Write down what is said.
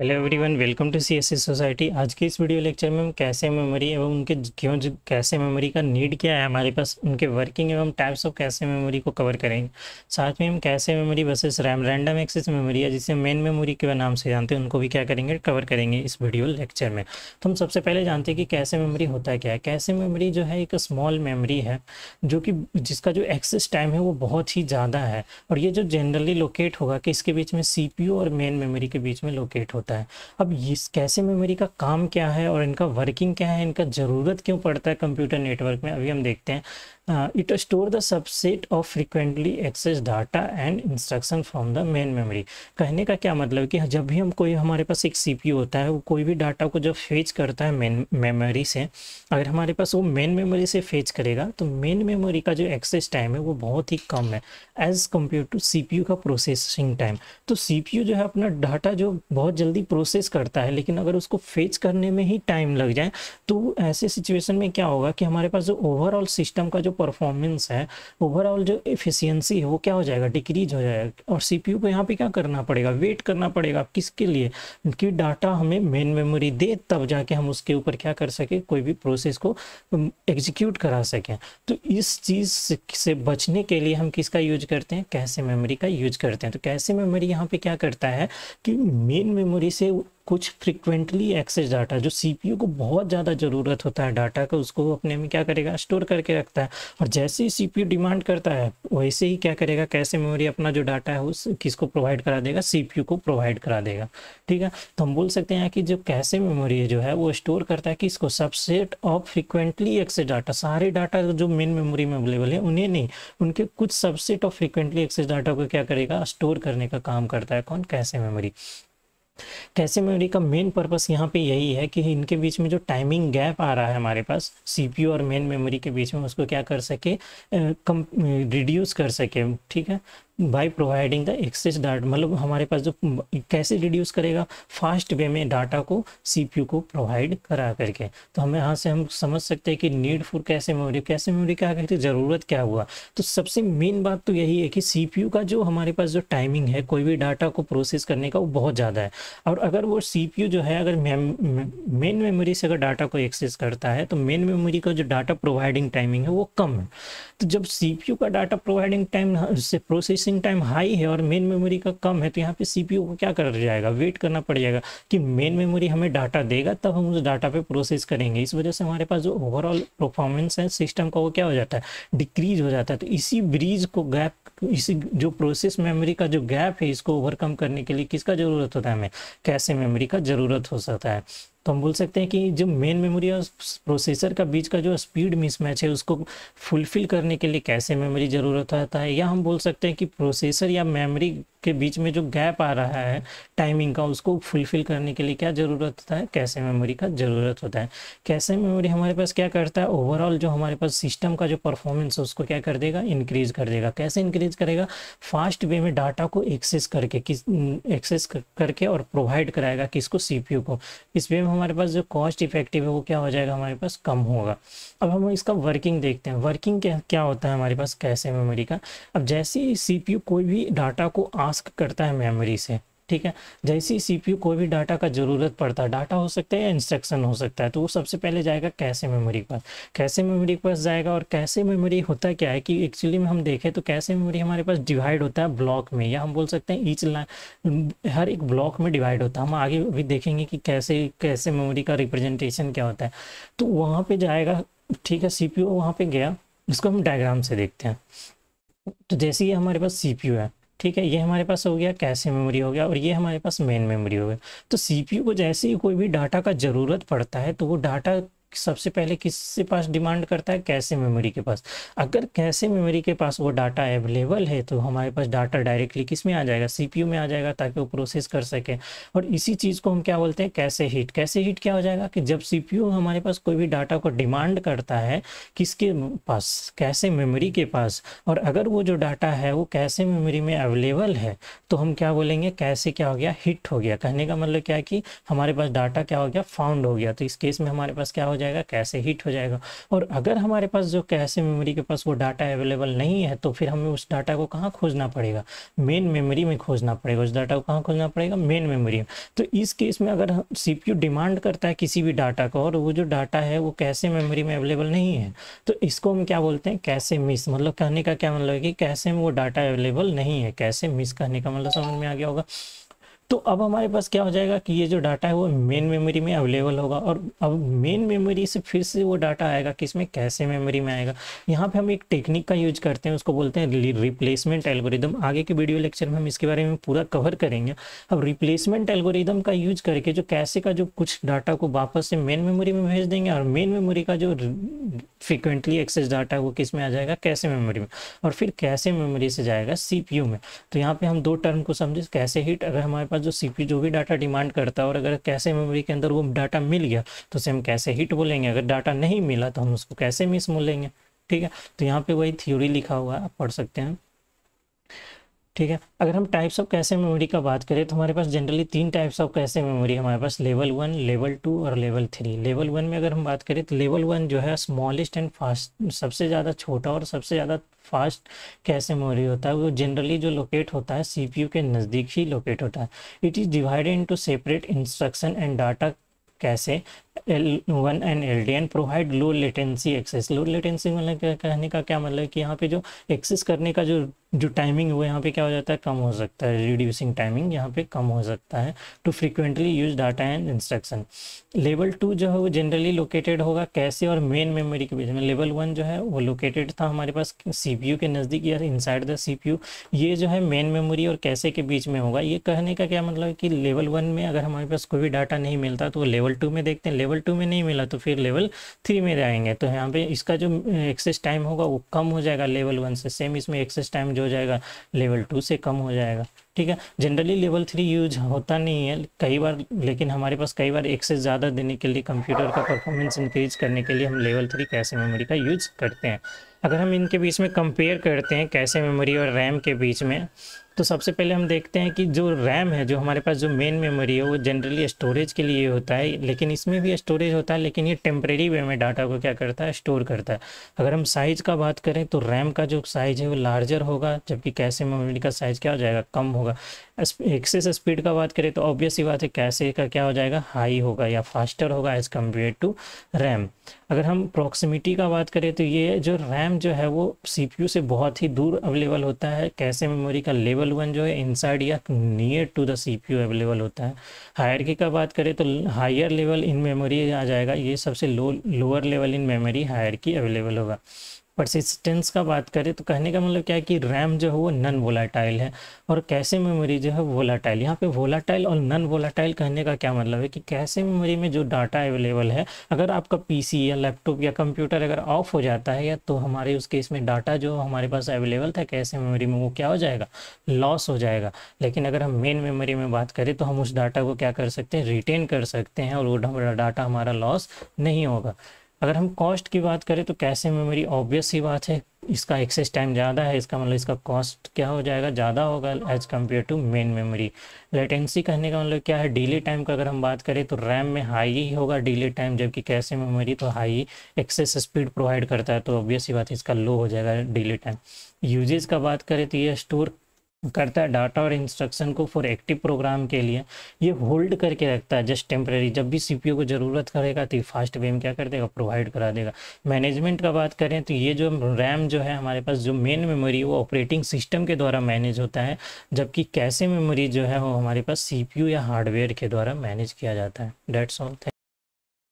hello everyone welcome to CSC society आज के इस वीडियो लेक्चर में हम कैसे मेमोरी एवं उनके क्यों कैसे मेमोरी का नीड क्या है हमारे पास उनके वर्किंग एवं टाइप्स ऑफ कैसे मेमोरी को कवर करेंगे साथ में हम cache memory buses RAM random access memory है जिसे मेन मेमोरी के नाम से जानते हैं उनको भी क्या करेंगे कवर करेंगे इस वीडियो लेक्चर में तो हम सबसे पहले जानते हैं कि कैसे मेमोरी होता है क्या है कैसे मेमोरी जो है एक स्मॉल मेमोरी है जो कि जिसका जो एक्सेस टाइम है वो बहुत ही ज़्यादा है और ये जो जनरली लोकेट होगा कि इसके बीच में सी और मेन मेमोरी के बीच में लोकेट होता है अब इस कैसे मेमोरी का काम क्या है और इनका वर्किंग क्या है इनका ज़रूरत क्यों पड़ता है कंप्यूटर नेटवर्क में अभी हम देखते हैं it store the subset of frequently access data and instruction from the main memory कहने का क्या मतलब कि जब भी हम कोई हमारे पास एक सी होता है वो कोई भी डाटा को जब फेच करता है मेन मेमोरी से अगर हमारे पास वो मेन मेमोरी से फेच करेगा तो मेन मेमोरी का जो एक्सेस टाइम है वो बहुत ही कम है एज़ कम्पेयर टू सी का प्रोसेसिंग टाइम तो सी जो है अपना डाटा जो बहुत जल्दी जल्दी प्रोसेस करता है लेकिन अगर उसको फेच करने में ही टाइम लग जाए तो ऐसे सिचुएशन में क्या होगा कि हमारे पास जो ओवरऑल सिस्टम का जो परफॉर्मेंस है ओवरऑल जो एफिशिएंसी है वो क्या हो जाएगा डिक्रीज हो जाएगा और सीपीयू को यहाँ पे क्या करना पड़ेगा वेट करना पड़ेगा किसके लिए कि डाटा हमें मेन मेमोरी दे तब जाके हम उसके ऊपर क्या कर सके कोई भी प्रोसेस को एग्जीक्यूट करा सकें तो इस चीज़ से बचने के लिए हम किसका यूज करते हैं कैसे मेमोरी का यूज करते हैं तो कैसे मेमोरी यहाँ पे क्या करता है कि मेन मेमोरी मेमोरी से कुछ फ्रिक्वेंटली एक्सेस डाटा जो सीपीयू को बहुत ज़्यादा ज़रूरत होता है डाटा का उसको अपने में क्या करेगा स्टोर करके रखता है और जैसे ही सीपीयू डिमांड करता है वैसे ही क्या करेगा कैसे मेमोरी अपना जो डाटा है उस किसको प्रोवाइड करा देगा सीपीयू को प्रोवाइड करा देगा ठीक है तो हम बोल सकते हैं कि जो कैसे मेमोरी जो है वो स्टोर करता है कि इसको subset of frequently access data सारे डाटा जो मेन मेमोरी में अवेलेबल है उन्हें नहीं उनके कुछ subset of frequently access data को क्या करेगा स्टोर करने का काम करता है कौन कैसे मेमोरी कैसे मेमोरी का मेन पर्पस यहाँ पे यही है कि इनके बीच में जो टाइमिंग गैप आ रहा है हमारे पास सीपीयू और मेन मेमोरी के बीच में उसको क्या कर सके कम रिड्यूस कर सके ठीक है by providing the access data मतलब हमारे पास जो कैसे रिड्यूस करेगा फास्ट वे में डाटा को सीपीयू को प्रोवाइड करा करके तो हमें यहाँ से हम समझ सकते हैं कि need for cache memory cache memory क्या करती ज़रूरत क्या हुआ तो सबसे मेन बात तो यही है कि सीपीयू का जो हमारे पास जो टाइमिंग है कोई भी डाटा को प्रोसेस करने का वो बहुत ज़्यादा है और अगर वो सी जो है अगर मेन मेमोरी से अगर डाटा को एक्सेस करता है तो मेन मेमोरी का जो डाटा प्रोवाइडिंग टाइमिंग है वो कम है तो जब सी का डाटा प्रोवाइडिंग टाइम से प्रोसेस प्रोसेसिंग टाइम हाई है और मेन मेमोरी का कम है तो यहाँ पे सीपीयू को क्या कर जाएगा वेट करना पड़ जाएगा कि मेन मेमोरी हमें डाटा देगा तब हम उस डाटा पे प्रोसेस करेंगे इस वजह से हमारे पास जो ओवरऑल परफॉर्मेंस है सिस्टम का वो क्या हो जाता है डिक्रीज हो जाता है तो इसी ब्रिज को गैप इसी जो प्रोसेस मेमोरी का जो गैप है इसको ओवरकम करने के लिए किसका ज़रूरत होता है हमें कैसे मेमोरी का ज़रूरत हो सकता है तो हम बोल सकते हैं कि जो मेन मेमोरी और प्रोसेसर का बीच का जो स्पीड मिसमैच है उसको फुलफिल करने के लिए कैसे मेमोरी ज़रूरत होता है या हम बोल सकते हैं कि प्रोसेसर या मेमोरी के बीच में जो गैप आ रहा है टाइमिंग का उसको फुलफिल करने के लिए क्या ज़रूरत होता है कैसे मेमोरी का ज़रूरत होता है कैसे मेमोरी हमारे पास क्या करता है ओवरऑल जो हमारे पास सिस्टम का जो परफॉर्मेंस है उसको क्या कर देगा इंक्रीज़ कर देगा कैसे इंक्रीज़ करेगा फास्ट वे में डाटा को एक्सेस करके किस एक्सेस करके और प्रोवाइड कराएगा किसको सी को इस वे में हमारे पास जो कॉस्ट इफेक्टिव है वो क्या हो जाएगा हमारे पास कम होगा अब हम इसका वर्किंग देखते हैं वर्किंग क्या क्या होता है हमारे पास कैसे मेमोरी का अब जैसे ही सी कोई भी डाटा को आस्क करता है मेमोरी से ठीक है जैसे ही सीपीयू कोई भी डाटा का ज़रूरत पड़ता है डाटा हो सकता है या इंस्ट्रक्शन हो सकता है तो वो सबसे पहले जाएगा कैसे मेमोरी के पास कैसे मेमोरी के पास जाएगा और कैसे मेमोरी होता क्या है कि एक्चुअली में हम देखें तो कैसे मेमोरी हमारे पास डिवाइड होता है ब्लॉक में या हम बोल सकते हैं ईच लाइन हर एक ब्लॉक में डिवाइड होता है हम आगे भी देखेंगे कि कैसे कैसे मेमोरी का रिप्रेजेंटेशन क्या होता है तो वहाँ पर जाएगा ठीक है सी पी वहाँ पर गया इसको हम डायग्राम से देखते हैं तो जैसे ही हमारे पास सी है ठीक है ये हमारे पास हो गया कैसे मेमोरी हो गया और ये हमारे पास मेन मेमोरी हो गया तो सीपीयू को जैसे ही कोई भी डाटा का ज़रूरत पड़ता है तो वो डाटा सबसे पहले किसके पास डिमांड करता है कैसे मेमोरी के पास अगर कैसे मेमोरी के पास वो डाटा अवेलेबल है तो हमारे पास डाटा डायरेक्टली किस में आ जाएगा सीपीयू में आ जाएगा ताकि वो प्रोसेस कर सके और इसी चीज़ को हम क्या बोलते हैं कैसे हीट कैसे हिट क्या हो जाएगा कि जब सीपीयू हमारे पास कोई भी डाटा को डिमांड करता है किसके पास कैसे मेमोरी के पास और अगर वो जो डाटा है वो कैसे मेमोरी में अवेलेबल है तो हम क्या बोलेंगे कैसे क्या हो गया हिट हो गया कहने का मतलब क्या है कि हमारे पास डाटा क्या हो गया फाउंड हो गया तो इस केस में हमारे पास क्या हो जाएगा कैसे हीट हो जाएगा और अगर हमारे पास जो कैसे मेमोरी के पास वो डाटा अवेलेबल नहीं है तो फिर हमें उस डाटा को कहाँ खोजना पड़ेगा मेन मेमोरी में खोजना पड़ेगा उस डाटा को कहाँ खोजना पड़ेगा मेन मेमोरी में तो इस केस में अगर सी डिमांड करता है किसी भी डाटा को और वो जो डाटा है वो कैसे मेमोरी में अवेलेबल नहीं है तो इसको हम क्या बोलते हैं कैसे मिस मतलब कहने का क्या मतलब है कि कैसे में वो डाटा अवेलेबल नहीं है कैसे मिस कहने का मतलब समझ में आ गया होगा तो अब हमारे पास क्या हो जाएगा कि ये जो डाटा है वो मेन मेमोरी में अवेलेबल होगा और अब मेन मेमोरी से फिर से वो डाटा आएगा कि इसमें कैसे मेमोरी में आएगा यहाँ पे हम एक टेक्निक का यूज करते हैं उसको बोलते हैं रिप्लेसमेंट एल्गोरिदम आगे के वीडियो लेक्चर में हम इसके बारे में पूरा कवर करेंगे अब रिप्लेसमेंट एल्गोरिदम का यूज करके जो कैसे का जो कुछ डाटा को वापस से मेन मेमोरी में भेज देंगे और मेन मेमोरी का जो फ्रिक्वेंटली एक्सेस डाटा है वो किस में आ जाएगा कैसे मेमोरी में और फिर कैसे मेमोरी से जाएगा सीपीयू में तो यहाँ पे हम दो टर्म को समझे कैसे हिट अगर हमारे पास जो सीपी जो भी डाटा डिमांड करता है और अगर कैसे मेमोरी के अंदर वो डाटा मिल गया तो उसे हम कैसे हिट बोलेंगे अगर डाटा नहीं मिला तो हम उसको कैसे मिस बोलेंगे ठीक है तो यहाँ पे वही थ्योरी लिखा हुआ है आप पढ़ सकते हैं ठीक है अगर हम टाइप्स ऑफ कैसे मेमोरी का बात करें तो हमारे पास जनरली तीन टाइप्स ऑफ कैसे मेमोरी हमारे पास लेवल वन लेवल टू और लेवल थ्री लेवल वन में अगर हम बात करें तो लेवल वन जो है स्मॉलेस्ट एंड फास्ट सबसे ज़्यादा छोटा और सबसे ज़्यादा फास्ट कैसे मेमोरी होता है वो जनरली जो लोकेट होता है सी के नज़दीक ही लोकेट होता है it is divided into separate instruction and data cache L one and L D N provide low latency access low latency मतलब क्या कहने का क्या मतलब कि यहाँ पे जो एक्सेस करने का जो जो टाइमिंग है वो यहाँ पे क्या हो जाता है कम हो सकता है रिड्यूसिंग टाइमिंग यहाँ पे कम हो सकता है to frequently use data and instruction level two जो है वो जनरली लोकेटेड होगा कैसे और मेन मेमोरी के बीच में लेवल वन जो है वो लोकेटेड था हमारे पास यू के नज़दीक या इनसाइड द यू ये जो है मेन मेमोरी और कैसे के बीच में होगा ये कहने का क्या मतलब कि लेवल वन में अगर हमारे पास कोई भी डाटा नहीं मिलता तो वो लेवल टू में देखते हैं लेवल टू में नहीं मिला तो फिर लेवल थ्री में जाएंगे तो यहाँ पे इसका जो एक्सेस टाइम होगा वो कम हो जाएगा लेवल वन से सेम इसमें एक्सेस टाइम जो हो जाएगा लेवल टू से कम हो जाएगा ठीक है जनरली लेवल थ्री यूज होता नहीं है कई बार लेकिन हमारे पास कई बार एक्सेस ज़्यादा देने के लिए कंप्यूटर का परफॉर्मेंस इंक्रीज करने के लिए हम लेवल थ्री कैसे मेमोरी का यूज करते हैं अगर हम इनके बीच में कंपेयर करते हैं कैसे मेमोरी और रैम के बीच में तो सबसे पहले हम देखते हैं कि जो रैम है जो हमारे पास जो मेन मेमोरी है वो जनरली स्टोरेज के लिए होता है लेकिन इसमें भी स्टोरेज होता है लेकिन ये टेम्परेरी वे में डाटा को क्या करता है स्टोर करता है अगर हम साइज़ का बात करें तो रैम का जो साइज़ है वो लार्जर होगा जबकि कैसे मेमोरी का साइज़ क्या हो जाएगा कम होगा एक्सेस स्पीड का बात करें तो ऑब्वियस ही बात है कैसे का क्या हो जाएगा हाई होगा या फास्टर होगा एज़ कम्पेयर टू रैम अगर हम प्रॉक्सिमिटी का बात करें तो ये जो रैम जो है वो सीपीयू से बहुत ही दूर अवेलेबल होता है कैसे मेमोरी का लेवल वन जो है इनसाइड या near to the CPU available होता है हायर की का बात करें तो हायर लेवल इन मेमोरी आ जाएगा ये सबसे low lower level in memory higher की अवेलेबल होगा परसिस्टेंस का बात करें तो कहने का मतलब क्या है कि रैम जो है वो नन वोलाटाइल है और कैसे मेमोरी जो है वोलाटाइल यहाँ पे वोलाटाइल और नन वोलाटाइल कहने का क्या मतलब है कि कैसे मेमोरी में जो डाटा अवेलेबल है अगर आपका पीसी या लैपटॉप या कंप्यूटर अगर ऑफ हो जाता है या तो हमारे उस केस में डाटा जो हमारे पास अवेलेबल था कैसे मेमोरी में वो क्या हो जाएगा लॉस हो जाएगा लेकिन अगर हम मेन मेमोरी में बात करें तो हम उस डाटा को क्या कर सकते हैं रिटेन कर सकते हैं और वो डाटा हमारा लॉस नहीं होगा अगर हम कॉस्ट की बात करें तो कैसे मेमोरी ऑब्वियस ही बात है इसका एक्सेस टाइम ज़्यादा है इसका मतलब इसका कॉस्ट क्या हो जाएगा ज़्यादा होगा as compare to main memory latency कहने का मतलब क्या है डिले टाइम का अगर हम बात करें तो रैम में हाई ही होगा डिले टाइम जबकि कैसे मेमोरी तो हाई एक्सेस स्पीड प्रोवाइड करता है तो ऑब्वियस ही बात है इसका लो हो जाएगा डिले टाइम यूजेज का बात करें तो ये स्टोर करता है डाटा और इंस्ट्रक्शन को फॉर एक्टिव प्रोग्राम के लिए ये होल्ड करके रखता है जस्ट टेम्प्रेरी जब भी सीपीयू को ज़रूरत करेगा तो ये फास्ट वेम क्या कर देगा प्रोवाइड करा देगा मैनेजमेंट का बात करें तो ये जो रैम जो है हमारे पास जो मेन मेमोरी वो ऑपरेटिंग सिस्टम के द्वारा मैनेज होता है जबकि कैसे मेमोरी जो है वो हमारे पास सी या हार्डवेयर के द्वारा मैनेज किया जाता है डेट्स ऑल